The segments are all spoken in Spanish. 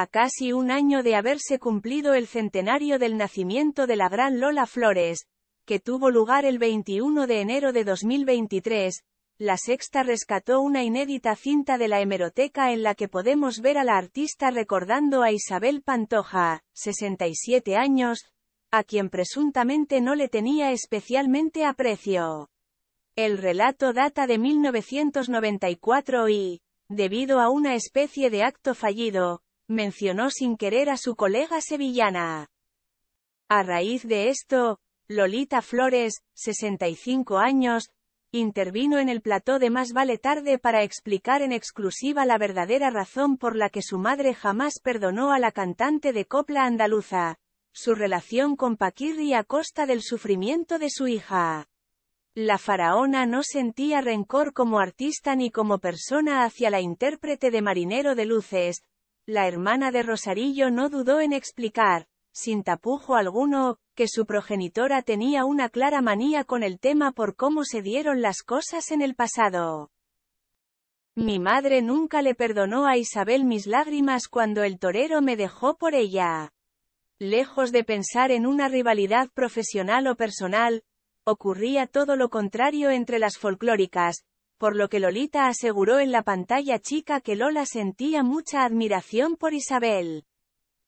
a casi un año de haberse cumplido el centenario del nacimiento de la gran Lola Flores, que tuvo lugar el 21 de enero de 2023, la Sexta rescató una inédita cinta de la hemeroteca en la que podemos ver a la artista recordando a Isabel Pantoja, 67 años, a quien presuntamente no le tenía especialmente aprecio. El relato data de 1994 y, debido a una especie de acto fallido, mencionó sin querer a su colega sevillana. A raíz de esto, Lolita Flores, 65 años, intervino en el plató de Más vale tarde para explicar en exclusiva la verdadera razón por la que su madre jamás perdonó a la cantante de copla andaluza, su relación con Paquirri a costa del sufrimiento de su hija. La faraona no sentía rencor como artista ni como persona hacia la intérprete de Marinero de Luces, la hermana de Rosarillo no dudó en explicar, sin tapujo alguno, que su progenitora tenía una clara manía con el tema por cómo se dieron las cosas en el pasado. Mi madre nunca le perdonó a Isabel mis lágrimas cuando el torero me dejó por ella. Lejos de pensar en una rivalidad profesional o personal, ocurría todo lo contrario entre las folclóricas, por lo que Lolita aseguró en la pantalla chica que Lola sentía mucha admiración por Isabel.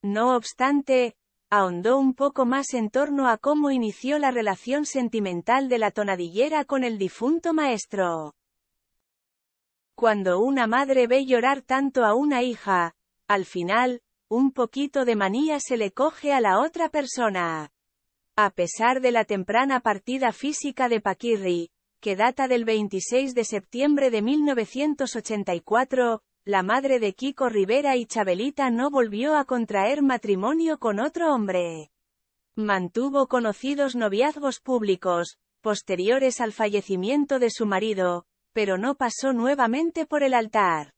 No obstante, ahondó un poco más en torno a cómo inició la relación sentimental de la tonadillera con el difunto maestro. Cuando una madre ve llorar tanto a una hija, al final, un poquito de manía se le coge a la otra persona. A pesar de la temprana partida física de Paquirri, que data del 26 de septiembre de 1984, la madre de Kiko Rivera y Chabelita no volvió a contraer matrimonio con otro hombre. Mantuvo conocidos noviazgos públicos, posteriores al fallecimiento de su marido, pero no pasó nuevamente por el altar.